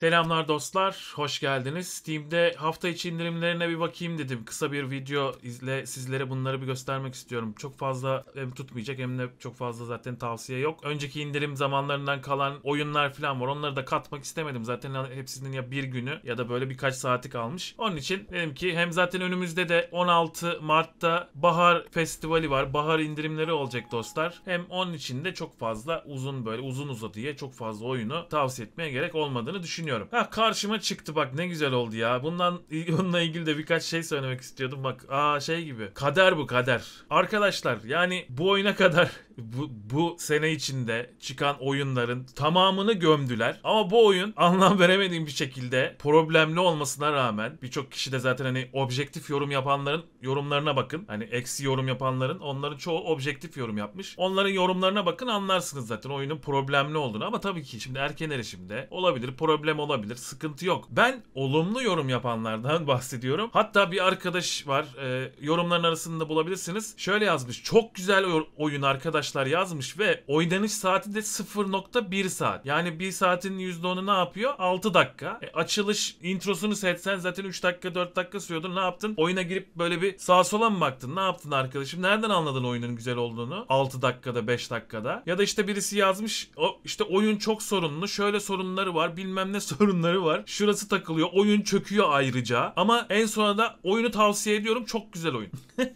Selamlar dostlar, hoş geldiniz. Steam'de hafta içi indirimlerine bir bakayım dedim. Kısa bir video izle sizlere bunları bir göstermek istiyorum. Çok fazla hem tutmayacak hem de çok fazla zaten tavsiye yok. Önceki indirim zamanlarından kalan oyunlar falan var. Onları da katmak istemedim. Zaten hepsinin ya bir günü ya da böyle birkaç saati kalmış. Onun için dedim ki hem zaten önümüzde de 16 Mart'ta Bahar Festivali var. Bahar indirimleri olacak dostlar. Hem onun için de çok fazla uzun böyle uzun uzadıya çok fazla oyunu tavsiye etmeye gerek olmadığını düşünüyorum düşünüyorum. Ha karşıma çıktı bak ne güzel oldu ya. Bundan bununla ilgili de birkaç şey söylemek istiyordum. Bak aa şey gibi. Kader bu kader. Arkadaşlar yani bu oyuna kadar bu, bu sene içinde çıkan oyunların tamamını gömdüler. Ama bu oyun anlam veremediğim bir şekilde problemli olmasına rağmen birçok kişi de zaten hani objektif yorum yapanların yorumlarına bakın. Hani eksi yorum yapanların onların çoğu objektif yorum yapmış. Onların yorumlarına bakın anlarsınız zaten oyunun problemli olduğunu. Ama tabii ki şimdi erken erişimde olabilir, problem olabilir, sıkıntı yok. Ben olumlu yorum yapanlardan bahsediyorum. Hatta bir arkadaş var. E, yorumların arasında bulabilirsiniz. Şöyle yazmış. Çok güzel oyun arkadaş arkadaşlar yazmış ve oynanış saati de 0.1 saat. Yani 1 saatin %10'u ne yapıyor? 6 dakika. E, açılış introsunu setsen zaten 3 dakika 4 dakika sürüyordu. Ne yaptın? Oyuna girip böyle bir sağa sola mı baktın? Ne yaptın arkadaşım? Nereden anladın oyunun güzel olduğunu? 6 dakikada 5 dakikada. Ya da işte birisi yazmış o işte oyun çok sorunlu. Şöyle sorunları var. Bilmem ne sorunları var. Şurası takılıyor. Oyun çöküyor ayrıca. Ama en sonunda oyunu tavsiye ediyorum. Çok güzel oyun.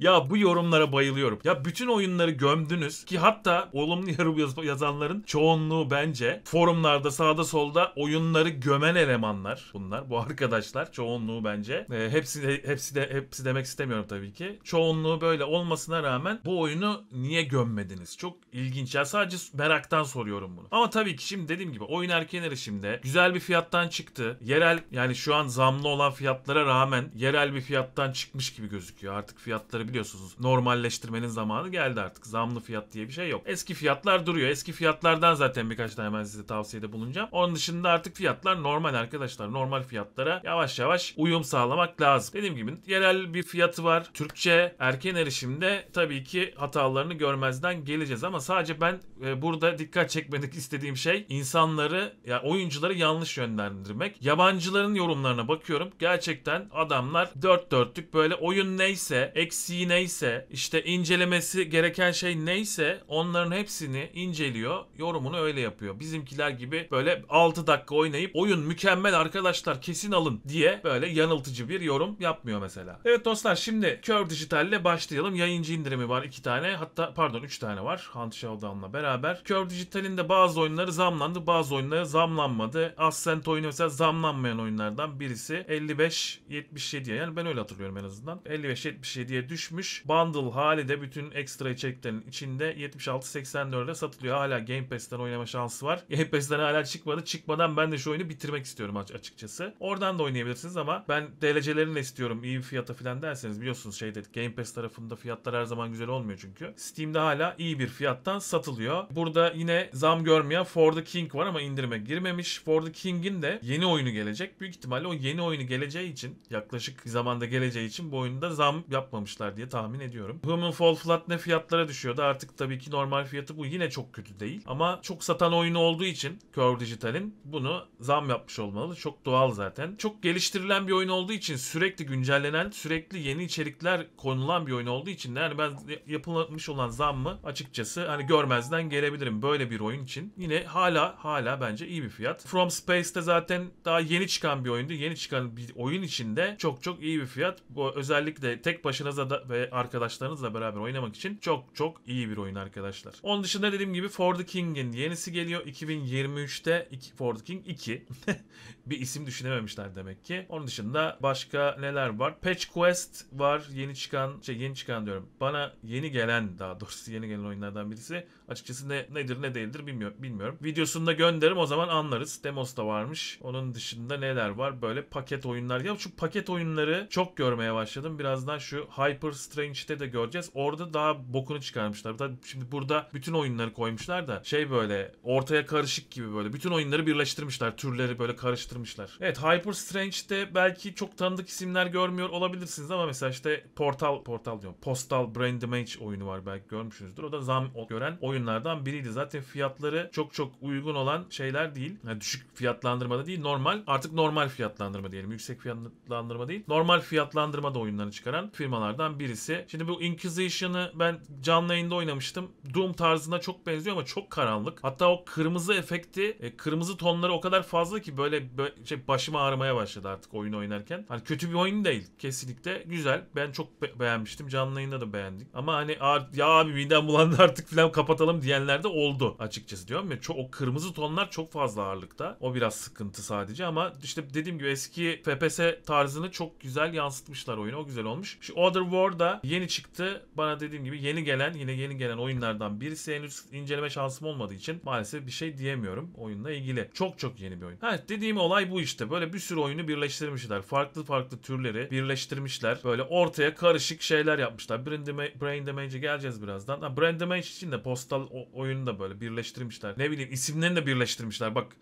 ya bu yorumlara bayılıyorum. Ya bütün oyunları gömdünüz ki hatta olumlu yorum yazanların çoğunluğu bence forumlarda sağda solda oyunları gömen elemanlar bunlar. Bu arkadaşlar çoğunluğu bence. E, hepsi de, hepsi de hepsi demek istemiyorum tabii ki. Çoğunluğu böyle olmasına rağmen bu oyunu niye gömmediniz? Çok ilginç. Ya sadece meraktan soruyorum bunu. Ama tabii ki şimdi dediğim gibi oyun erken erişimde güzel bir fiyattan çıktı. Yerel yani şu an zamlı olan fiyatlara rağmen yerel bir fiyattan çıkmış gibi gözüküyor. Artık fiyat fiyatları biliyorsunuz normalleştirmenin zamanı geldi artık. Zamlı fiyat diye bir şey yok. Eski fiyatlar duruyor. Eski fiyatlardan zaten birkaç tane ben size tavsiyede bulunacağım. Onun dışında artık fiyatlar normal arkadaşlar. Normal fiyatlara yavaş yavaş uyum sağlamak lazım. Dediğim gibi yerel bir fiyatı var. Türkçe erken erişimde tabii ki hatalarını görmezden geleceğiz ama sadece ben e, burada dikkat çekmedik istediğim şey insanları yani oyuncuları yanlış yönlendirmek. Yabancıların yorumlarına bakıyorum. Gerçekten adamlar dört dörtlük böyle oyun neyse eks eksiği neyse, işte incelemesi gereken şey neyse onların hepsini inceliyor. Yorumunu öyle yapıyor. Bizimkiler gibi böyle 6 dakika oynayıp oyun mükemmel arkadaşlar kesin alın diye böyle yanıltıcı bir yorum yapmıyor mesela. Evet dostlar şimdi Kör Dijital ile başlayalım. Yayıncı indirimi var 2 tane hatta pardon 3 tane var Hunt Showdown'la beraber. Kör Dijital'in de bazı oyunları zamlandı bazı oyunları zamlanmadı. Ascent oyunu mesela zamlanmayan oyunlardan birisi 55 77 yani ben öyle hatırlıyorum en azından. 55-77'ye düşmüş. Bundle hali de bütün ekstra içeriklerin içinde 76-84'e satılıyor. Hala Game Pass'ten oynama şansı var. Game Pass'ten hala çıkmadı. Çıkmadan ben de şu oyunu bitirmek istiyorum açıkçası. Oradan da oynayabilirsiniz ama ben DLC'lerini istiyorum iyi bir fiyata falan derseniz biliyorsunuz şey dedi Game Pass tarafında fiyatlar her zaman güzel olmuyor çünkü. Steam'de hala iyi bir fiyattan satılıyor. Burada yine zam görmeyen For the King var ama indirime girmemiş. For the King'in de yeni oyunu gelecek. Büyük ihtimalle o yeni oyunu geleceği için yaklaşık zamanda geleceği için bu oyunda zam yapmamış almışlar diye tahmin ediyorum. Human Fall Flat ne fiyatlara düşüyordu. Artık tabii ki normal fiyatı bu. Yine çok kötü değil. Ama çok satan oyunu olduğu için Curve Digital'in bunu zam yapmış olmalı. Çok doğal zaten. Çok geliştirilen bir oyun olduğu için sürekli güncellenen, sürekli yeni içerikler konulan bir oyun olduğu için de yani ben yapılmış olan zam mı açıkçası hani görmezden gelebilirim böyle bir oyun için. Yine hala hala bence iyi bir fiyat. From Space'te zaten daha yeni çıkan bir oyundu. Yeni çıkan bir oyun içinde çok çok iyi bir fiyat. Bu özellikle tek başınıza da ve arkadaşlarınızla beraber oynamak için çok çok iyi bir oyun arkadaşlar. Onun dışında dediğim gibi For the King'in yenisi geliyor 2023'te For the King 2. bir isim düşünememişler demek ki. Onun dışında başka neler var? Patch Quest var. Yeni çıkan şey yeni çıkan diyorum. Bana yeni gelen daha doğrusu yeni gelen oyunlardan birisi. Açıkçası ne nedir ne değildir bilmiyorum. bilmiyorum. Videosunu da gönderirim o zaman anlarız. Demos da varmış. Onun dışında neler var? Böyle paket oyunlar. Ya şu paket oyunları çok görmeye başladım. Birazdan şu hype Hyper Strange'de de göreceğiz. Orada daha bokunu çıkarmışlar. Tabii şimdi burada bütün oyunları koymuşlar da şey böyle ortaya karışık gibi böyle. Bütün oyunları birleştirmişler. Türleri böyle karıştırmışlar. Evet Hyper Strange'de belki çok tanıdık isimler görmüyor olabilirsiniz ama mesela işte Portal, Portal diyorum. Postal Brain Damage oyunu var belki görmüşsünüzdür. O da zam gören oyunlardan biriydi. Zaten fiyatları çok çok uygun olan şeyler değil. Yani düşük fiyatlandırmada değil. Normal artık normal fiyatlandırma diyelim. Yüksek fiyatlandırma değil. Normal fiyatlandırmada oyunları çıkaran firmalardan bunlardan birisi. Şimdi bu Inquisition'ı ben canlı yayında oynamıştım. Doom tarzına çok benziyor ama çok karanlık. Hatta o kırmızı efekti, e, kırmızı tonları o kadar fazla ki böyle, böyle şey başım ağrımaya başladı artık oyun oynarken. Hani kötü bir oyun değil kesinlikle. Güzel. Ben çok be- beğenmiştim. Canlı yayında da beğendik. Ama hani ya abi midem bulandı artık filan kapatalım diyenler de oldu açıkçası diyorum ya. Çok, o kırmızı tonlar çok fazla ağırlıkta. O biraz sıkıntı sadece ama işte dediğim gibi eski FPS tarzını çok güzel yansıtmışlar oyunu O güzel olmuş. Şu Other Gorda yeni çıktı. Bana dediğim gibi yeni gelen yine yeni gelen oyunlardan birisi. Henüz inceleme şansım olmadığı için maalesef bir şey diyemiyorum oyunla ilgili. Çok çok yeni bir oyun. Ha dediğim olay bu işte. Böyle bir sürü oyunu birleştirmişler. Farklı farklı türleri birleştirmişler. Böyle ortaya karışık şeyler yapmışlar. Brain, Dama Brain Damage'e geleceğiz birazdan. Ha, Brain Damage için de postal oyunu da böyle birleştirmişler. Ne bileyim isimlerini de birleştirmişler. Bak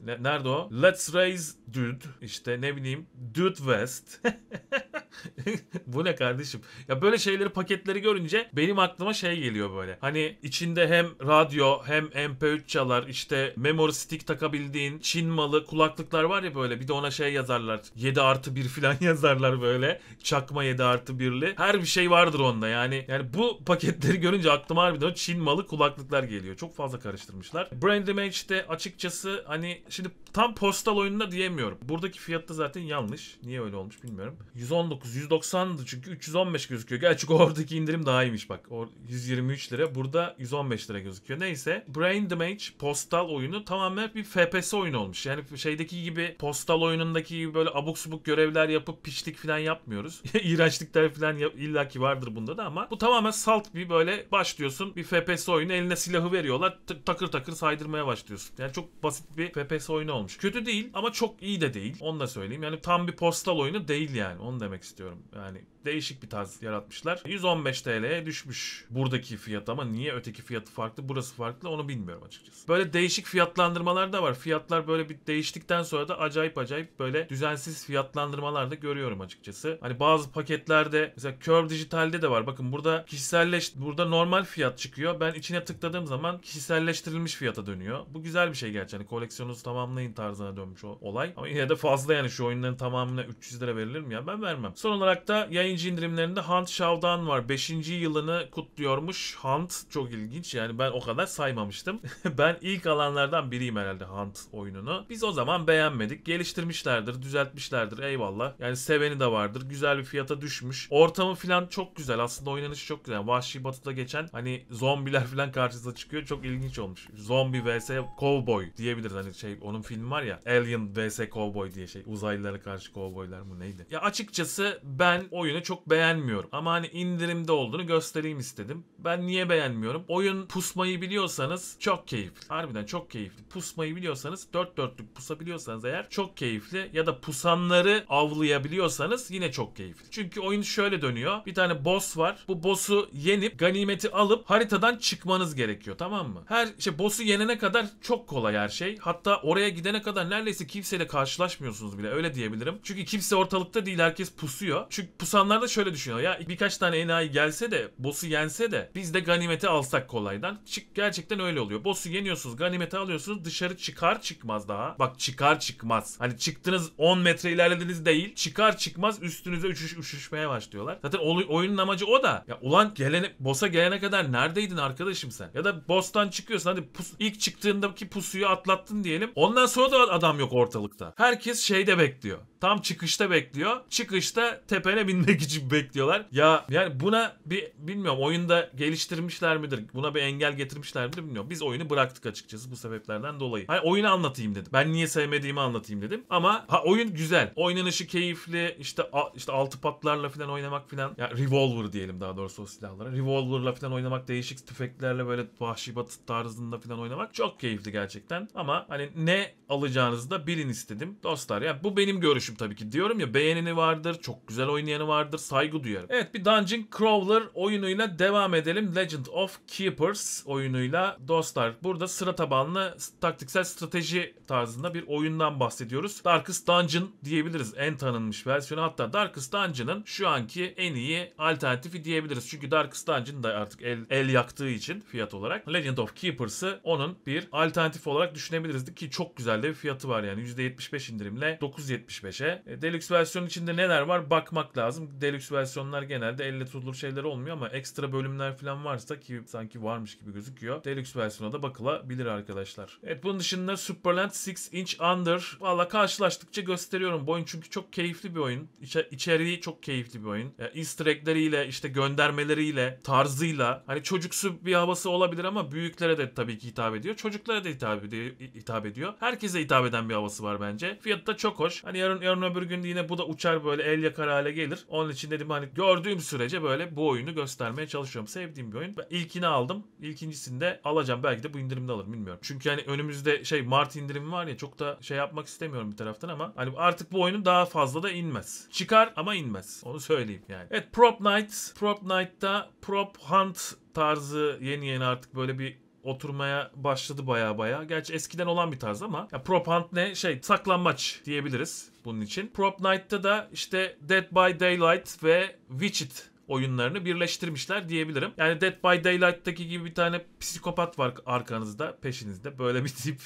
ne, nerede o? Let's Raise Dude. İşte ne bileyim. Dude West. Bu ne kardeşim? Ya böyle şeyleri paketleri görünce benim aklıma şey geliyor böyle. Hani içinde hem radyo hem MP3 çalar işte memory stick takabildiğin Çin malı kulaklıklar var ya böyle bir de ona şey yazarlar. 7 artı 1 falan yazarlar böyle. Çakma 7 artı 1'li. Her bir şey vardır onda yani. Yani bu paketleri görünce aklıma harbiden Çin malı kulaklıklar geliyor. Çok fazla karıştırmışlar. Brand Image'de açıkçası hani Şimdi tam postal oyununa diyemiyorum. Buradaki fiyat da zaten yanlış. Niye öyle olmuş bilmiyorum. 119, 190'dı çünkü 315 gözüküyor. Gerçi oradaki indirim daha iyiymiş bak. O 123 lira. Burada 115 lira gözüküyor. Neyse. Brain Damage postal oyunu tamamen bir FPS oyunu olmuş. Yani şeydeki gibi postal oyunundaki gibi böyle abuk subuk görevler yapıp piçlik falan yapmıyoruz. İğrençlikler falan illaki vardır bunda da ama bu tamamen salt bir böyle başlıyorsun bir FPS oyunu eline silahı veriyorlar takır takır saydırmaya başlıyorsun. Yani çok basit bir FPS FPS oyunu olmuş. Kötü değil ama çok iyi de değil. Onu da söyleyeyim. Yani tam bir postal oyunu değil yani. Onu demek istiyorum. Yani değişik bir tarz yaratmışlar. 115 TL'ye düşmüş buradaki fiyat ama niye öteki fiyatı farklı burası farklı onu bilmiyorum açıkçası. Böyle değişik fiyatlandırmalar da var. Fiyatlar böyle bir değiştikten sonra da acayip acayip böyle düzensiz fiyatlandırmalar da görüyorum açıkçası. Hani bazı paketlerde mesela Curve Dijital'de de var. Bakın burada kişiselleş burada normal fiyat çıkıyor. Ben içine tıkladığım zaman kişiselleştirilmiş fiyata dönüyor. Bu güzel bir şey gerçi. Hani koleksiyonunuzu tamamlayın tarzına dönmüş o olay. Ama yine de fazla yani şu oyunların tamamına 300 lira verilir mi ya? Ben vermem. Son olarak da yayın Birinci indirimlerinde Hunt Showdown var. Beşinci yılını kutluyormuş Hunt. Çok ilginç yani ben o kadar saymamıştım. ben ilk alanlardan biriyim herhalde Hunt oyununu. Biz o zaman beğenmedik. Geliştirmişlerdir, düzeltmişlerdir eyvallah. Yani seveni de vardır. Güzel bir fiyata düşmüş. Ortamı falan çok güzel. Aslında oynanışı çok güzel. Vahşi Batı'da geçen hani zombiler falan karşınıza çıkıyor. Çok ilginç olmuş. Zombi vs. Cowboy diyebiliriz. Hani şey onun filmi var ya. Alien vs. Cowboy diye şey. Uzaylılara karşı cowboylar mı neydi? Ya açıkçası ben oyunu oyunu çok beğenmiyorum. Ama hani indirimde olduğunu göstereyim istedim. Ben niye beğenmiyorum? Oyun pusmayı biliyorsanız çok keyifli. Harbiden çok keyifli. Pusmayı biliyorsanız dört dörtlük pusabiliyorsanız eğer çok keyifli. Ya da pusanları avlayabiliyorsanız yine çok keyifli. Çünkü oyun şöyle dönüyor. Bir tane boss var. Bu boss'u yenip ganimeti alıp haritadan çıkmanız gerekiyor tamam mı? Her şey boss'u yenene kadar çok kolay her şey. Hatta oraya gidene kadar neredeyse kimseyle karşılaşmıyorsunuz bile öyle diyebilirim. Çünkü kimse ortalıkta değil herkes pusuyor. Çünkü pusan Adamlar da şöyle düşünüyor. Ya birkaç tane enayi gelse de boss'u yense de biz de ganimeti alsak kolaydan. Çık gerçekten öyle oluyor. Boss'u yeniyorsunuz, ganimeti alıyorsunuz. Dışarı çıkar çıkmaz daha. Bak çıkar çıkmaz. Hani çıktınız 10 metre ilerlediniz değil. Çıkar çıkmaz üstünüze üşüş, üşüşmeye başlıyorlar. Zaten oyunun amacı o da. Ya ulan gelene, boss'a gelene kadar neredeydin arkadaşım sen? Ya da boss'tan çıkıyorsun. Hadi pus, ilk çıktığındaki pusuyu atlattın diyelim. Ondan sonra da adam yok ortalıkta. Herkes şeyde bekliyor. Tam çıkışta bekliyor. Çıkışta tepene binmek için bekliyorlar. Ya yani buna bir bilmiyorum oyunda geliştirmişler midir? Buna bir engel getirmişler midir bilmiyorum. Biz oyunu bıraktık açıkçası bu sebeplerden dolayı. Hani oyunu anlatayım dedim. Ben niye sevmediğimi anlatayım dedim. Ama ha, oyun güzel. Oynanışı keyifli. İşte a, işte altı patlarla falan oynamak falan. Ya revolver diyelim daha doğrusu o silahlara. Revolver'la falan oynamak değişik tüfeklerle böyle vahşi batı tarzında falan oynamak çok keyifli gerçekten. Ama hani ne alacağınızı da bilin istedim. Dostlar ya bu benim görüşüm değilim tabii ki. Diyorum ya beğeneni vardır, çok güzel oynayanı vardır, saygı duyarım. Evet bir Dungeon Crawler oyunuyla devam edelim. Legend of Keepers oyunuyla dostlar. Burada sıra tabanlı taktiksel strateji tarzında bir oyundan bahsediyoruz. Darkest Dungeon diyebiliriz en tanınmış versiyonu. Hatta Darkest Dungeon'ın şu anki en iyi alternatifi diyebiliriz. Çünkü Darkest Dungeon da artık el, el yaktığı için fiyat olarak. Legend of Keepers'ı onun bir alternatif olarak düşünebiliriz ki çok güzel de bir fiyatı var yani %75 indirimle 9.75 proje. E, deluxe versiyon içinde neler var bakmak lazım. Deluxe versiyonlar genelde elle tutulur şeyler olmuyor ama ekstra bölümler falan varsa ki sanki varmış gibi gözüküyor. Deluxe versiyona da bakılabilir arkadaşlar. Evet bunun dışında Superland 6 Inch Under. Valla karşılaştıkça gösteriyorum. Bu oyun çünkü çok keyifli bir oyun. İçer içeriği çok keyifli bir oyun. Yani easter eggleriyle işte göndermeleriyle tarzıyla hani çocuksu bir havası olabilir ama büyüklere de tabii ki hitap ediyor. Çocuklara da hitap ediyor. Herkese hitap eden bir havası var bence. Fiyat da çok hoş. Hani yarın yarın öbür gün yine bu da uçar böyle el yakar hale gelir. Onun için dedim hani gördüğüm sürece böyle bu oyunu göstermeye çalışıyorum. Sevdiğim bir oyun. Ben ilkini aldım. İlkincisini de alacağım. Belki de bu indirimde alırım bilmiyorum. Çünkü hani önümüzde şey Mart indirimi var ya çok da şey yapmak istemiyorum bir taraftan ama hani artık bu oyunu daha fazla da inmez. Çıkar ama inmez. Onu söyleyeyim yani. Evet Prop Night. Prop Night'ta Prop Hunt tarzı yeni yeni artık böyle bir oturmaya başladı baya baya. Gerçi eskiden olan bir tarz ama ya prop hunt ne şey saklanmaç diyebiliriz bunun için. Prop Night'ta da işte Dead by Daylight ve Witched oyunlarını birleştirmişler diyebilirim. Yani Dead by Daylight'taki gibi bir tane psikopat var arkanızda, peşinizde. Böyle bir tip.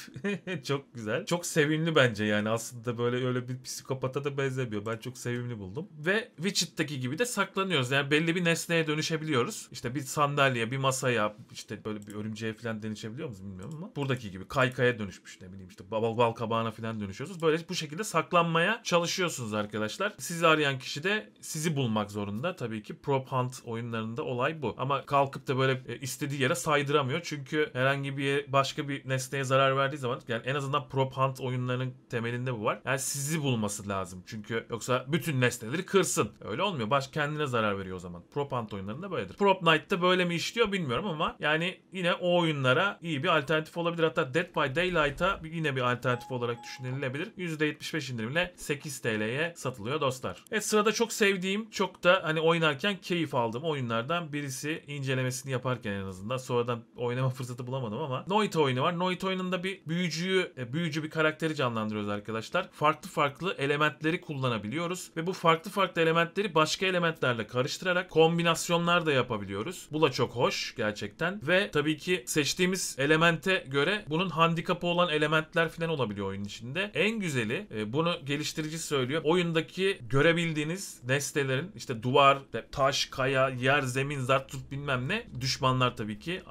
çok güzel. Çok sevimli bence yani. Aslında böyle öyle bir psikopata da benzemiyor. Ben çok sevimli buldum. Ve Witcher'daki gibi de saklanıyoruz. Yani belli bir nesneye dönüşebiliyoruz. İşte bir sandalye, bir masaya, işte böyle bir örümceğe falan dönüşebiliyor muyuz bilmiyorum ama. Buradaki gibi kaykaya dönüşmüş ne bileyim işte bal, bal kabağına falan dönüşüyorsunuz. Böyle bu şekilde saklanmaya çalışıyorsunuz arkadaşlar. Sizi arayan kişi de sizi bulmak zorunda tabii ki prop hunt oyunlarında olay bu. Ama kalkıp da böyle e, istediği yere saydıramıyor. Çünkü herhangi bir başka bir nesneye zarar verdiği zaman yani en azından prop hunt oyunlarının temelinde bu var. Yani sizi bulması lazım. Çünkü yoksa bütün nesneleri kırsın. Öyle olmuyor. Baş kendine zarar veriyor o zaman. Prop hunt oyunlarında böyledir. Prop Knight'ta böyle mi işliyor bilmiyorum ama yani yine o oyunlara iyi bir alternatif olabilir. Hatta Dead by Daylight'a yine bir alternatif olarak düşünülebilir. %75 indirimle 8 TL'ye satılıyor dostlar. Evet sırada çok sevdiğim, çok da hani oynarken keyif aldığım oyunlardan birisi incelemesini yaparken en azından. Sonradan oynama fırsatı bulamadım ama. Noite oyunu var. Noite oyununda bir büyücüyü, e, büyücü bir karakteri canlandırıyoruz arkadaşlar. Farklı farklı elementleri kullanabiliyoruz ve bu farklı farklı elementleri başka elementlerle karıştırarak kombinasyonlar da yapabiliyoruz. Bu da çok hoş gerçekten ve tabii ki seçtiğimiz elemente göre bunun handikapı olan elementler falan olabiliyor oyun içinde. En güzeli e, bunu geliştirici söylüyor. Oyundaki görebildiğiniz nesnelerin işte duvar, taş taş, kaya, yer, zemin, zart tut bilmem ne. Düşmanlar tabii ki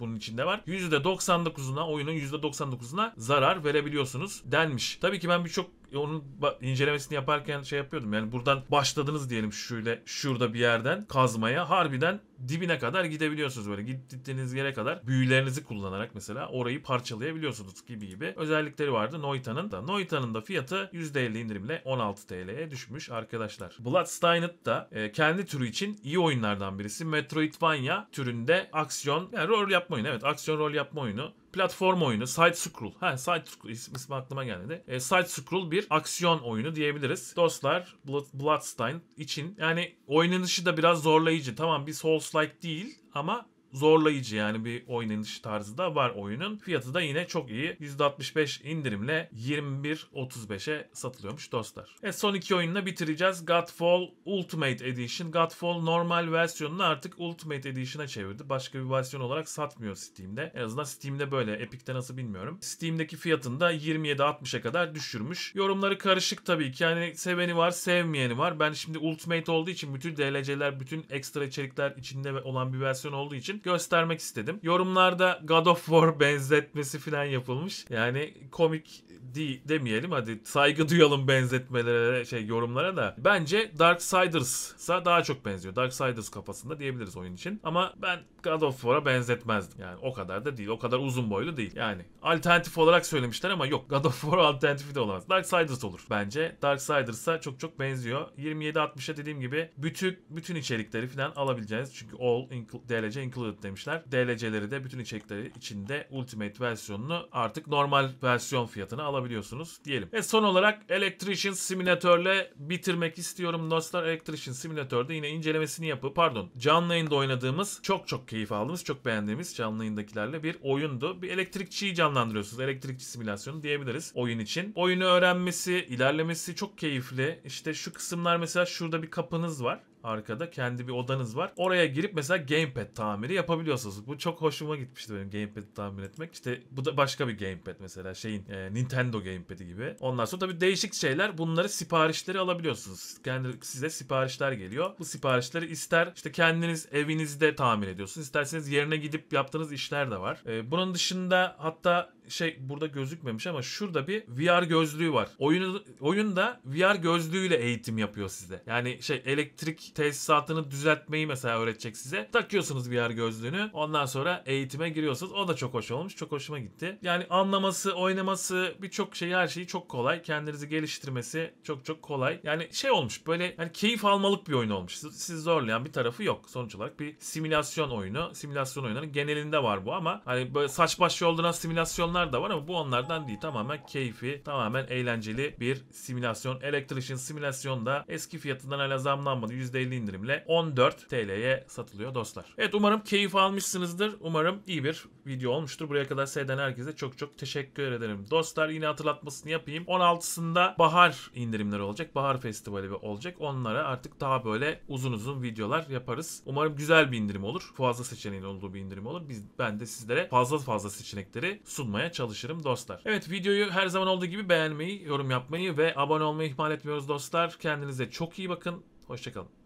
bunun içinde var. %99'una oyunun %99'una zarar verebiliyorsunuz denmiş. Tabii ki ben birçok e, onun incelemesini yaparken şey yapıyordum. Yani buradan başladınız diyelim şöyle şurada bir yerden kazmaya. Harbiden dibine kadar gidebiliyorsunuz böyle. Gittiğiniz yere kadar büyülerinizi kullanarak mesela orayı parçalayabiliyorsunuz gibi gibi özellikleri vardı Noita'nın da. Noita'nın da fiyatı %50 indirimle 16 TL'ye düşmüş arkadaşlar. Bloodstained da e, kendi türü için iyi oyunlardan birisi. Metroidvania türünde aksiyon, yani rol yapma oyunu evet aksiyon rol yapma oyunu platform oyunu side scroll. Ha side scroll ismi, ismi aklıma geldi. E, side scroll bir aksiyon oyunu diyebiliriz. Dostlar Blood, Bloodstain için yani oynanışı da biraz zorlayıcı. Tamam bir Souls like değil ama zorlayıcı yani bir oynanış tarzı da var oyunun. Fiyatı da yine çok iyi. %65 indirimle 21.35'e satılıyormuş dostlar. E son iki oyunla bitireceğiz. Godfall Ultimate Edition. Godfall normal versiyonunu artık Ultimate Edition'a çevirdi. Başka bir versiyon olarak satmıyor Steam'de. En azından Steam'de böyle. Epic'te nasıl bilmiyorum. Steam'deki fiyatını da 27.60'a kadar düşürmüş. Yorumları karışık tabii ki. Yani seveni var, sevmeyeni var. Ben şimdi Ultimate olduğu için bütün DLC'ler, bütün ekstra içerikler içinde olan bir versiyon olduğu için göstermek istedim. Yorumlarda God of War benzetmesi falan yapılmış. Yani komik değil demeyelim hadi saygı duyalım benzetmelere şey yorumlara da. Bence Dark Darksiders'a daha çok benziyor. Dark Siders kafasında diyebiliriz oyun için. Ama ben God of War'a benzetmezdim. Yani o kadar da değil. O kadar uzun boylu değil. Yani alternatif olarak söylemişler ama yok. God of War alternatifi de olamaz. Darksiders olur bence. Dark Siders'a çok çok benziyor. 27-60'a dediğim gibi bütün bütün içerikleri falan alabileceğiniz. Çünkü all incl DLC included Absolute demişler. DLC'leri de bütün içerikleri içinde Ultimate versiyonunu artık normal versiyon fiyatına alabiliyorsunuz diyelim. Ve son olarak Electrician Simulator'le bitirmek istiyorum. Dostlar Electrician Simulator'da yine incelemesini yapıp pardon canlı yayında oynadığımız çok çok keyif aldığımız çok beğendiğimiz canlı yayındakilerle bir oyundu. Bir elektrikçiyi canlandırıyorsunuz. Elektrikçi simülasyonu diyebiliriz oyun için. Oyunu öğrenmesi, ilerlemesi çok keyifli. İşte şu kısımlar mesela şurada bir kapınız var arkada kendi bir odanız var. Oraya girip mesela gamepad tamiri yapabiliyorsunuz. Bu çok hoşuma gitmişti benim gamepad tamir etmek. İşte bu da başka bir gamepad mesela şeyin e, Nintendo gamepad'i gibi. Ondan sonra tabii değişik şeyler bunları siparişleri alabiliyorsunuz. Kendi size siparişler geliyor. Bu siparişleri ister işte kendiniz evinizde tamir ediyorsunuz. İsterseniz yerine gidip yaptığınız işler de var. E, bunun dışında hatta şey burada gözükmemiş ama şurada bir VR gözlüğü var. Oyunu, oyunda VR gözlüğüyle eğitim yapıyor size. Yani şey elektrik tesisatını düzeltmeyi mesela öğretecek size. Takıyorsunuz VR gözlüğünü. Ondan sonra eğitime giriyorsunuz. O da çok hoş olmuş. Çok hoşuma gitti. Yani anlaması, oynaması birçok şeyi her şeyi çok kolay. Kendinizi geliştirmesi çok çok kolay. Yani şey olmuş böyle yani keyif almalık bir oyun olmuş. Sizi zorlayan bir tarafı yok. Sonuç olarak bir simülasyon oyunu. Simülasyon oyunların genelinde var bu ama hani böyle saç baş yolduran simülasyonlar onlar da var ama bu onlardan değil. Tamamen keyfi, tamamen eğlenceli bir simülasyon. Electrician simülasyon da eski fiyatından hala zamlanmadı. %50 indirimle 14 TL'ye satılıyor dostlar. Evet umarım keyif almışsınızdır. Umarım iyi bir video olmuştur. Buraya kadar seyreden herkese çok çok teşekkür ederim. Dostlar yine hatırlatmasını yapayım. 16'sında bahar indirimleri olacak. Bahar festivali olacak. Onlara artık daha böyle uzun uzun videolar yaparız. Umarım güzel bir indirim olur. Fazla seçeneğin olduğu bir indirim olur. Biz, ben de sizlere fazla fazla seçenekleri sunmaya yapmaya çalışırım dostlar. Evet videoyu her zaman olduğu gibi beğenmeyi, yorum yapmayı ve abone olmayı ihmal etmiyoruz dostlar. Kendinize çok iyi bakın. Hoşçakalın.